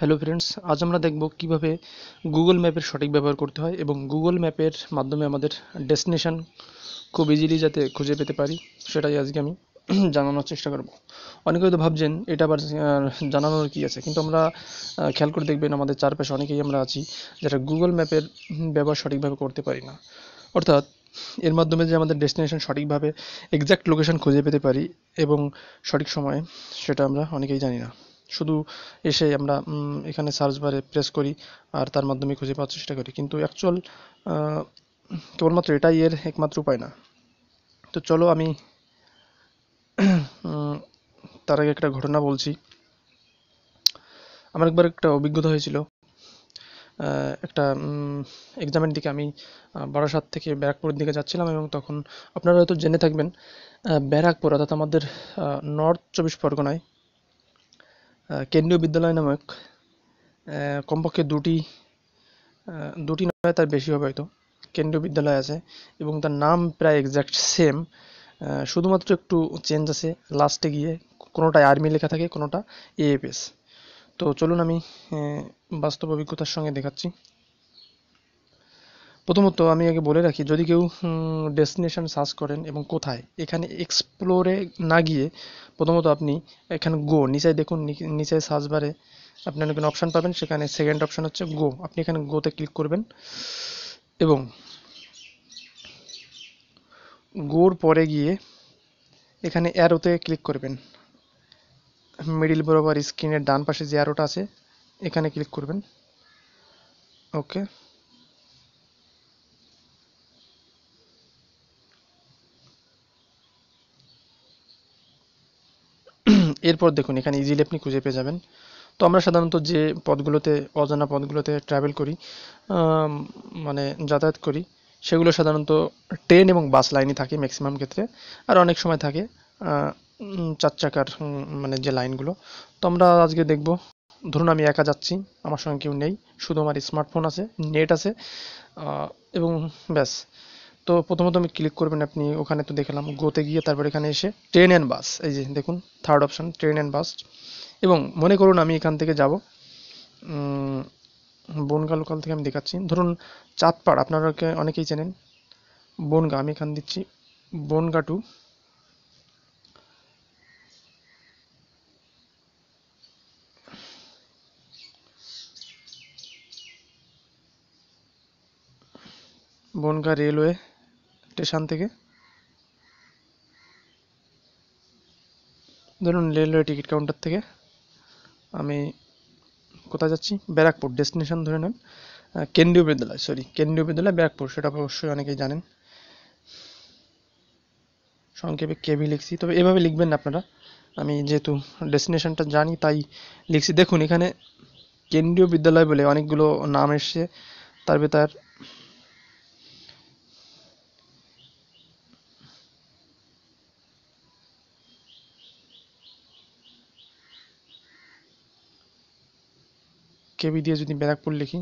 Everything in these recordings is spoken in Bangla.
হ্যালো ফ্রেন্ডস আজ আমরা দেখব কীভাবে গুগল ম্যাপের সঠিক ব্যবহার করতে হয় এবং গুগল ম্যাপের মাধ্যমে আমাদের ডেস্টিনেশন খুব ইজিলি যাতে খুঁজে পেতে পারি সেটাই আজকে আমি জানানোর চেষ্টা করব অনেকে হয়তো ভাবছেন এটা আবার জানানোর কি আছে কিন্তু আমরা খেয়াল করে দেখবেন আমাদের চারপাশে অনেকেই আমরা আছি যারা গুগল ম্যাপের ব্যবহার সঠিকভাবে করতে পারি না অর্থাৎ এর মাধ্যমে যে আমাদের ডেস্টিনেশন সঠিকভাবে এক্স্যাক্ট লোকেশন খুঁজে পেতে পারি এবং সঠিক সময়ে সেটা আমরা অনেকেই জানি না শুধু এসে আমরা এখানে সার্চ বারে প্রেস করি আর তার মাধ্যমে খুঁজে পাওয়ার চেষ্টা করি কিন্তু অ্যাকচুয়াল কেবলমাত্র এটাই এর একমাত্র উপায় না তো চলো আমি তার আগে একটা ঘটনা বলছি আমার একবার একটা অভিজ্ঞতা হয়েছিল একটা এক্সামের দিকে আমি বারাসাত থেকে ব্যারাকপুরের দিকে যাচ্ছিলাম এবং তখন আপনারা হয়তো জেনে থাকবেন ব্যারাকপুর অর্থাৎ আমাদের নর্থ চব্বিশ পরগনায় কেন্দ্রীয় বিদ্যালয় নামক কমপক্ষে দুটি দুটি নয় তার বেশি হবে হয়তো কেন্দ্রীয় বিদ্যালয় আছে এবং তার নাম প্রায় এক্স্যাক্ট সেম শুধুমাত্র একটু চেঞ্জ আছে লাস্টে গিয়ে কোনোটা আর্মি লেখা থাকে কোনোটা এএফএস তো চলুন আমি বাস্তব অভিজ্ঞতার সঙ্গে দেখাচ্ছি প্রথমত আমি আগে বলে রাখি যদি কেউ ডেস্টিনেশন সার্চ করেন এবং কোথায় এখানে এক্সপ্লোরে না গিয়ে প্রথমত আপনি এখানে গো নিচে দেখুন নিচে সার্চ বারে আপনার অনেক অপশান পাবেন সেখানে সেকেন্ড অপশান হচ্ছে গো আপনি এখানে গোতে ক্লিক করবেন এবং গোর পরে গিয়ে এখানে অ্যারোতে ক্লিক করবেন মিডিল বরাবর স্ক্রিনের ডান পাশে যে অ্যারোটা আছে এখানে ক্লিক করবেন ওকে এরপর দেখুন এখানে ইজিলি আপনি খুঁজে পেয়ে যাবেন তো আমরা সাধারণত যে পথগুলোতে অজানা পথগুলোতে ট্রাভেল করি মানে যাতায়াত করি সেগুলো সাধারণত ট্রেন এবং বাস লাইনই থাকে ম্যাক্সিমাম ক্ষেত্রে আর অনেক সময় থাকে চার চাকার মানে যে লাইনগুলো তো আমরা আজকে দেখব ধরুন আমি একা যাচ্ছি আমার সঙ্গে কেউ নেই শুধু আমার স্মার্টফোন আছে নেট আছে এবং ব্যাস তো প্রথমত আমি ক্লিক করবেন আপনি ওখানে তো দেখলাম গোতে গিয়ে তারপর এখানে এসে ট্রেন অ্যান্ড বাস এই যে দেখুন third option train and bus এবং মনে করুন আমি এখান থেকে যাব বনগা লোকাল থেকে আমি দেখাচ্ছি ধরুন চাঁদপাড় আপনারাকে অনেকেই চেনেন বনগা আমি এখান দিচ্ছি Bongaon to Bongaon railway station থেকে ধরুন রেলওয়ে টিকিট কাউন্টার থেকে আমি কোথায় যাচ্ছি ব্যারাকপুর ডেস্টিনেশন ধরে নেন কেন্দ্রীয় বিদ্যালয় সরি কেন্দ্রীয় বিদ্যালয় ব্যারাকপুর সেটা অবশ্যই অনেকেই জানেন সংক্ষেপে কেবি লিখছি তবে এভাবে লিখবেন না আপনারা আমি যেহেতু ডেস্টিনেশনটা জানি তাই লিখছি দেখুন এখানে কেন্দ্রীয় বিদ্যালয় বলে অনেকগুলো নাম এসছে তার ভেতর কেবি দিয়ে যদি ব্যারাকপুর লিখি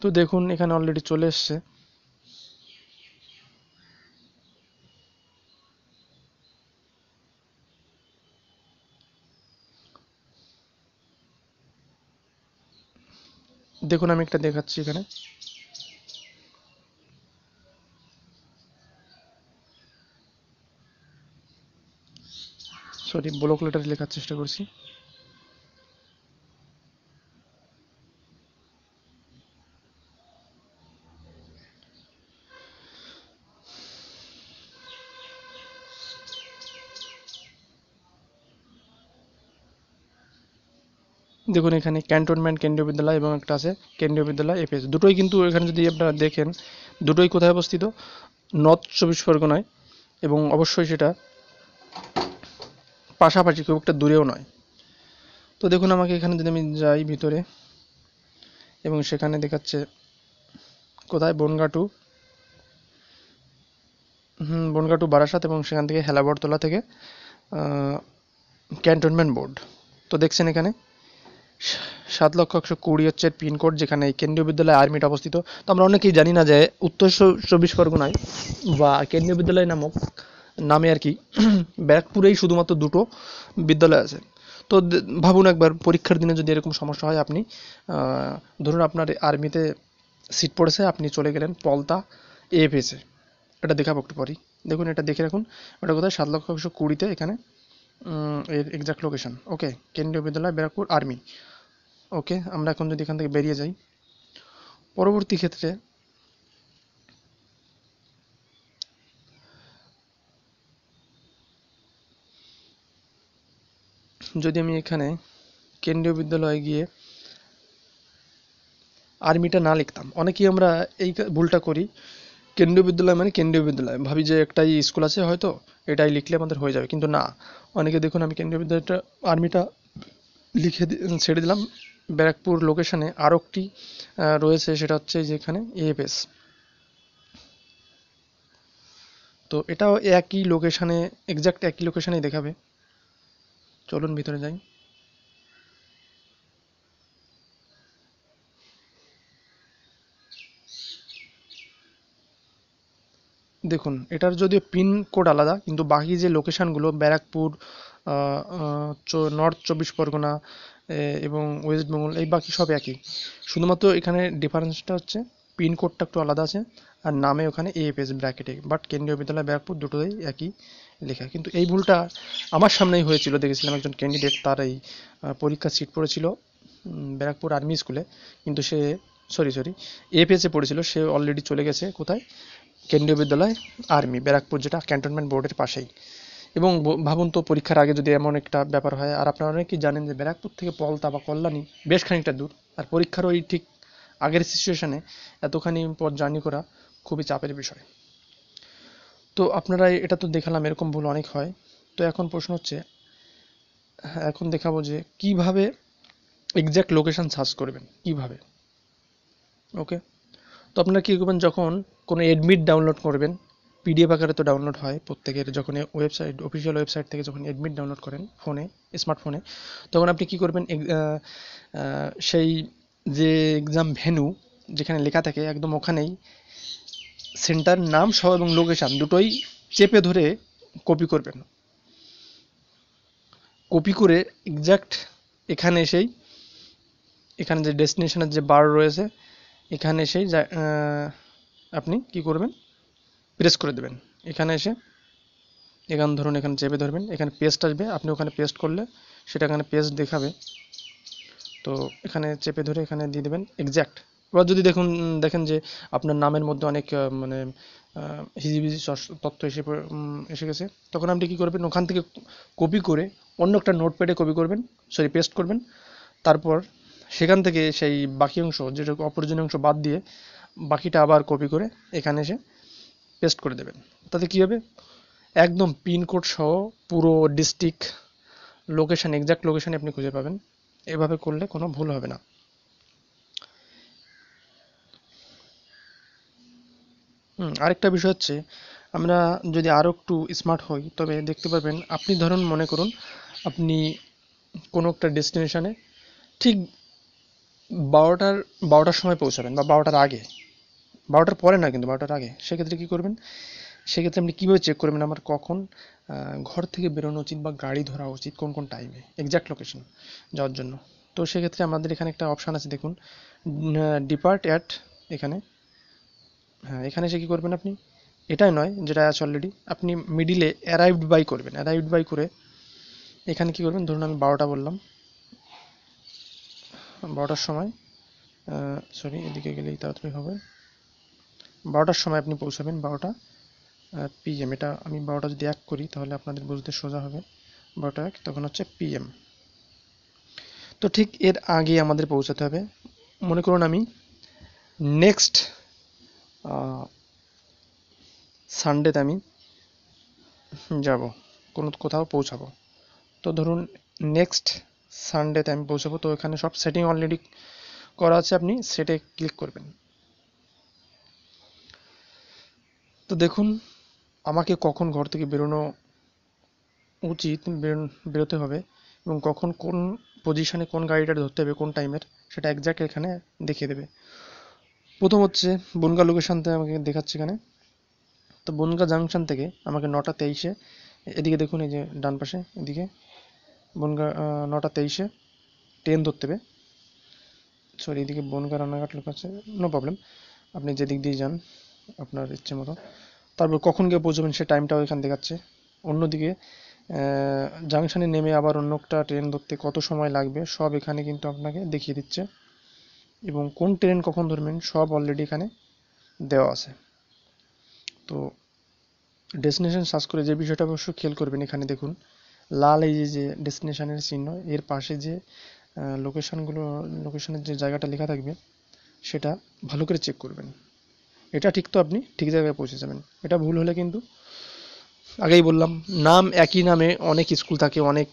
তো দেখুন এখানে অলরেডি চলে এসছে দেখুন আমি একটা দেখাচ্ছি এখানে সরি ব্লক লেটার লেখার চেষ্টা করছি দেখুন এখানে ক্যান্টনমেন্ট কেন্দ্রীয় বিদ্যালয় এবং একটা আছে কেন্দ্রীয় বিদ্যালয় এপিএস দুটোই কিন্তু এখানে যদি আপনারা দেখেন দুটোই কোথায় অবস্থিত নর্থ চব্বিশ পরগনায় এবং অবশ্যই সেটা পাশাপাশি খুব একটা দূরেও নয় তো দেখুন আমাকে এখানে যদি আমি যাই ভিতরে এবং সেখানে দেখাচ্ছে কোথায় বনগাটু হুম বনগাটু বারাসাত এবং সেখান থেকে হেলাবরতলা থেকে ক্যান্টনমেন্ট বোর্ড তো দেখছেন এখানে সাত লক্ষ একশো কুড়ি হচ্ছে পিনকোড যেখানে কেন্দ্রীয় বিদ্যালয় আর্মিটা অবস্থিত তো আমরা অনেকেই জানি না যে উত্তর চব্বিশ পরগনায় বা কেন্দ্রীয় বিদ্যালয় নামক নামে আর কি ব্যারাকপুরেই শুধুমাত্র দুটো বিদ্যালয় আছে তো ভাবুন একবার পরীক্ষার দিনে যদি এরকম সমস্যা হয় আপনি ধরুন আপনার আর্মিতে সিট পড়েছে আপনি চলে গেলেন পলতা এফএসে এটা দেখাবো একটু পরই দেখুন এটা দেখে রাখুন ওটা কোথায় সাত লক্ষ একশো কুড়িতে এখানে এর এক্সাক্ট লোকেশন ওকে কেন্দ্রীয় বিদ্যালয় ব্যারাকপুর আর্মি ওকে আমরা এখন যদি এখান থেকে বেরিয়ে যাই পরবর্তী ক্ষেত্রে যদি আমি এখানে কেন্দ্রীয় বিদ্যালয়ে গিয়ে আর্মিটা না লিখতাম অনেকেই আমরা এই ভুলটা করি কেন্দ্রীয় বিদ্যালয় মানে কেন্দ্রীয় বিদ্যালয় ভাবি যে একটাই স্কুল আছে হয়তো এটাই লিখলে আমাদের হয়ে যাবে কিন্তু না অনেকে দেখুন আমি কেন্দ্রীয় বিদ্যালয়টা আর্মিটা লিখে ছেড়ে দিলাম ব্যারাকপুর লোকেশানে আরও একটি রয়েছে সেটা হচ্ছে যেখানে এএফএস তো এটাও একই লোকেশানে একজ্যাক্ট একই লোকেশানেই দেখাবে চলুন ভিতরে যাই দেখুন এটার যদিও পিন কোড আলাদা কিন্তু বাকি যে লোকেশানগুলো ব্যারাকপুর নর্থ চব্বিশ পরগনা এবং ওয়েস্ট বেঙ্গল এই বাকি সব একই শুধুমাত্র এখানে ডিফারেন্সটা হচ্ছে পিন কোডটা একটু আলাদা আছে আর নামে ওখানে এএফএস ব্র্যাকেটে বাট কেন্দ্রীয় বিদ্যালয় ব্যারাকপুর দুটোই একই লেখা কিন্তু এই ভুলটা আমার সামনেই হয়েছিল দেখেছিলাম একজন ক্যান্ডিডেট তার এই পরীক্ষা সিট পড়েছিল ব্যারাকপুর আর্মি স্কুলে কিন্তু সে সরি সরি এপিএসে পড়েছিল সে অলরেডি চলে গেছে কোথায় কেন্দ্রীয় বিদ্যালয় আর্মি ব্যারাকপুর যেটা ক্যান্টনমেন্ট বোর্ডের পাশেই এবং ভাবুন তো পরীক্ষার আগে যদি এমন একটা ব্যাপার হয় আর আপনারা অনেকেই জানেন যে ব্যারাকপুর থেকে পলতা বা কল্যাণী বেশ খানিকটা দূর আর পরীক্ষার ওই ঠিক আগের সিচুয়েশানে এতখানি পথ জার্নি করা খুবই চাপের বিষয় তো আপনারা এটা তো দেখালাম এরকম ভুল অনেক হয় তো এখন প্রশ্ন হচ্ছে হ্যাঁ, এখন দেখাবো যে কিভাবে এক্স্যাক্ট লোকেশান সার্চ করবেন কিভাবে ওকে তো আপনারা কী করবেন যখন কোনো এডমিট ডাউনলোড করবেন পিডিএফ আকারে তো ডাউনলোড হয় প্রত্যেকের যখন ওয়েবসাইট অফিসিয়াল ওয়েবসাইট থেকে যখন এডমিট ডাউনলোড করেন ফোনে স্মার্টফোনে তখন আপনি কি করবেন সেই যে এক্সাম ভেনু যেখানে লেখা থাকে একদম ওখানেই সেন্টার নাম সহ এবং লোকেশান দুটোই চেপে ধরে কপি করবেন কপি করে এক্স্যাক্ট এখানে এসেই এখানে যে ডেস্টিনেশনের যে বার রয়েছে এখানে এসেই আপনি কি করবেন প্রেস করে দেবেন এখানে এসে এখান ধরুন এখানে চেপে ধরবেন এখানে পেস্ট আসবে আপনি ওখানে পেস্ট করলে সেটা এখানে পেস্ট দেখাবে তো এখানে চেপে ধরে এখানে দিয়ে দেবেন এক্স্যাক্ট এবার যদি দেখুন দেখেন যে আপনার নামের মধ্যে অনেক মানে হিজিবিজি তথ্য এসে এসে গেছে তখন আপনি কী করবেন ওখান থেকে কপি করে অন্য একটা নোটপ্যাডে কপি করবেন সরি পেস্ট করবেন তারপর সেখান থেকে সেই বাকি অংশ যেটা অপ্রয়োজনীয় অংশ বাদ দিয়ে বাকিটা আবার কপি করে এখানে এসে পেস্ট করে দেবেন তাতে কী হবে একদম পিনকোড সহ পুরো ডিস্ট্রিক্ট লোকেশান এক্স্যাক্ট লোকেশানে আপনি খুঁজে পাবেন এভাবে করলে কোনো ভুল হবে না হুম আরেকটা বিষয় হচ্ছে আমরা যদি আরও একটু স্মার্ট হই তবে দেখতে পারবেন আপনি ধরুন মনে করুন আপনি কোনো একটা ডেস্টিনেশানে ঠিক বারোটার বারোটার সময় পৌঁছাবেন বা বারোটার আগে বারোটার পরে না কিন্তু বারোটার আগে সেক্ষেত্রে কী করবেন সেক্ষেত্রে আপনি কীভাবে চেক করবেন আমার কখন ঘর থেকে বেরোনো উচিত বা গাড়ি ধরা উচিত কোন কোন টাইমে এক্স্যাক্ট লোকেশন যাওয়ার জন্য তো সেক্ষেত্রে আমাদের এখানে একটা অপশান আছে দেখুন ডিপার্ট অ্যাট এখানে হ্যাঁ এখানে এসে কী করবেন আপনি এটাই নয় যেটা আছে অলরেডি আপনি মিডিলে অ্যারাইভড বাই করবেন অ্যারাইভড বাই করে এখানে কি করবেন ধরুন আমি বারোটা বললাম বারোটার সময় সরি এদিকে গেলেই তাড়াতাড়ি হবে বারোটার সময় আপনি পৌঁছাবেন বারোটা পিএম এটা আমি বারোটা যদি এক করি তাহলে আপনাদের বুঝতে সোজা হবে বারোটা এক তখন হচ্ছে পিএম তো ঠিক এর আগে আমাদের পৌঁছাতে হবে মনে করুন আমি নেক্সট সানডেতে আমি যাব কোনো কোথাও পৌঁছাবো তো ধরুন নেক্সট সানডেতে আমি পৌঁছাবো তো এখানে সব সেটিং অলরেডি করা আছে আপনি সেটে ক্লিক করবেন তো দেখুন আমাকে কখন ঘর থেকে বেরোনো উচিত বেরোতে হবে এবং কখন কোন পজিশনে কোন গাড়িটা ধরতে হবে কোন টাইমের সেটা একজ্যাক্ট এখানে দেখিয়ে দেবে প্রথম হচ্ছে বনগা থেকে আমাকে দেখাচ্ছে এখানে তো বনগা জাংশন থেকে আমাকে নটা তেইশে এদিকে দেখুন এই যে ডান পাশে এদিকে বনগা নটা তেইশে ট্রেন ধরতে হবে সরি এদিকে বনগা রান্নাঘাট লোক আছে নো প্রবলেম আপনি যেদিক দিয়ে যান আপনার ইচ্ছে মতো তারপর কখন গিয়ে পৌঁছবেন সে টাইমটাও এখান দেখাচ্ছে অন্যদিকে জাংশনে নেমে আবার অন্য একটা ট্রেন ধরতে কত সময় লাগবে সব এখানে কিন্তু আপনাকে দেখিয়ে দিচ্ছে এবং কোন ট্রেন কখন ধরবেন সব অলরেডি এখানে দেওয়া আছে তো ডেস্টিনেশন সার্চ করে যে বিষয়টা অবশ্য খেয়াল করবেন এখানে দেখুন লাল এই যে ডেস্টিনেশনের চিহ্ন এর পাশে যে লোকেশানগুলো লোকেশনের যে জায়গাটা লেখা থাকবে সেটা ভালো করে চেক করবেন এটা ঠিক তো আপনি ঠিক জায়গায় পৌঁছে যাবেন এটা ভুল হলে কিন্তু আগেই বললাম নাম একই নামে অনেক স্কুল থাকে অনেক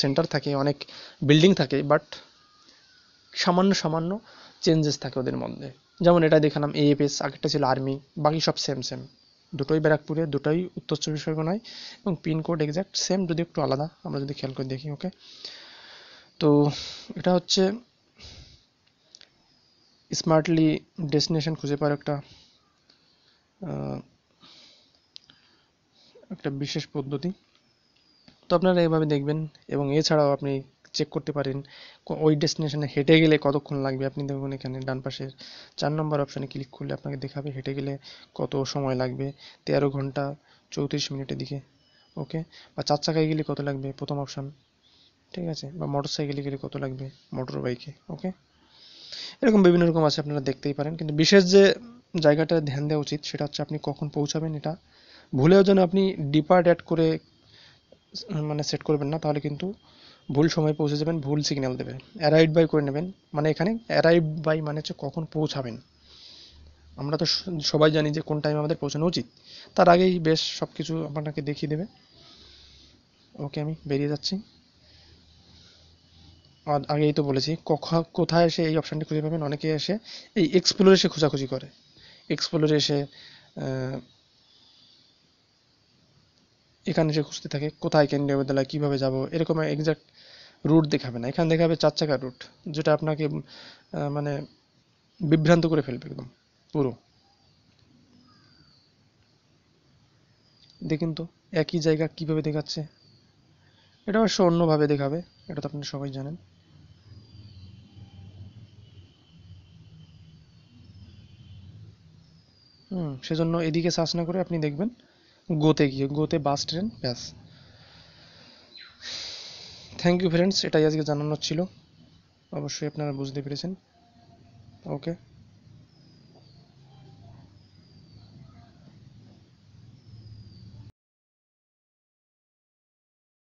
সেন্টার থাকে অনেক বিল্ডিং থাকে বাট সামান্য সামান্য চেঞ্জেস থাকে ওদের মধ্যে যেমন এটা দেখালাম এএফএস আগেরটা ছিল আর্মি বাকি সব সেম সেম দুটোই ব্যারাকপুরে দুটোই উত্তর চব্বিশ পরগনায় এবং পিনকোড এক্স্যাক্ট সেম যদি একটু আলাদা আমরা যদি খেয়াল করে দেখি ওকে তো এটা হচ্ছে স্মার্টলি ডেস্টিনেশন খুঁজে পাওয়ার একটা একটা বিশেষ পদ্ধতি তো আপনারা এভাবে দেখবেন এবং এছাড়াও আপনি চেক করতে পারেন ওই ডেস্টিনেশনে হেঁটে গেলে কতক্ষণ লাগবে আপনি দেখুন এখানে ডান পাশের চার নম্বর অপশানে ক্লিক করলে আপনাকে দেখাবে হেঁটে গেলে কত সময় লাগবে তেরো ঘন্টা চৌত্রিশ মিনিটের দিকে ওকে বা চার চাকায় গেলে কত লাগবে প্রথম অপশান ঠিক আছে বা মোটর সাইকেলে গেলে কত লাগবে মোটর বাইকে ওকে এরকম বিভিন্ন রকম আছে আপনারা দেখতেই পারেন কিন্তু বিশেষ যে জায়গাটা ধ্যান দেওয়া উচিত সেটা হচ্ছে আপনি কখন পৌঁছাবেন এটা ভুলেও যেন আপনি ডিপার্ট অ্যাড করে মানে সেট করবেন না তাহলে কিন্তু ভুল সময় পৌঁছে যাবেন ভুল সিগন্যাল দেবে অ্যারাইভ বাই করে নেবেন মানে এখানে অ্যারাইভ বাই মানে হচ্ছে কখন পৌঁছাবেন আমরা তো সবাই জানি যে কোন টাইমে আমাদের পৌঁছানো উচিত তার আগেই বেশ সব কিছু আপনাকে দেখিয়ে দেবে ওকে আমি বেরিয়ে যাচ্ছি আর আগেই তো বলেছি কোথায় এসে এই অপশানটি খুঁজে পাবেন অনেকে এসে এই এক্সপ্লোরে এসে খোঁজাখুঁজি করে এক্সপ্লোরে এসে এখানে সে খুঁজতে থাকে কোথায় কেন্দ্রীয় বিদ্যালয় কীভাবে যাব এরকম একজ্যাক্ট রুট দেখাবে না এখানে দেখাবে চার চাকার রুট যেটা আপনাকে মানে বিভ্রান্ত করে ফেলবে একদম পুরো দেখুন তো একই জায়গা কিভাবে দেখাচ্ছে এটা অবশ্য অন্যভাবে দেখাবে এটা তো আপনি সবাই জানেন হুম সেজন্য এদিকে সার্চ না করে আপনি দেখবেন গোতে গিয়ে গোতে বাস ট্রেন ব্যাস থ্যাংক ইউ ফ্রেন্ডস এটাই আজকে জানানোর ছিল অবশ্যই আপনারা বুঝতে পেরেছেন ওকে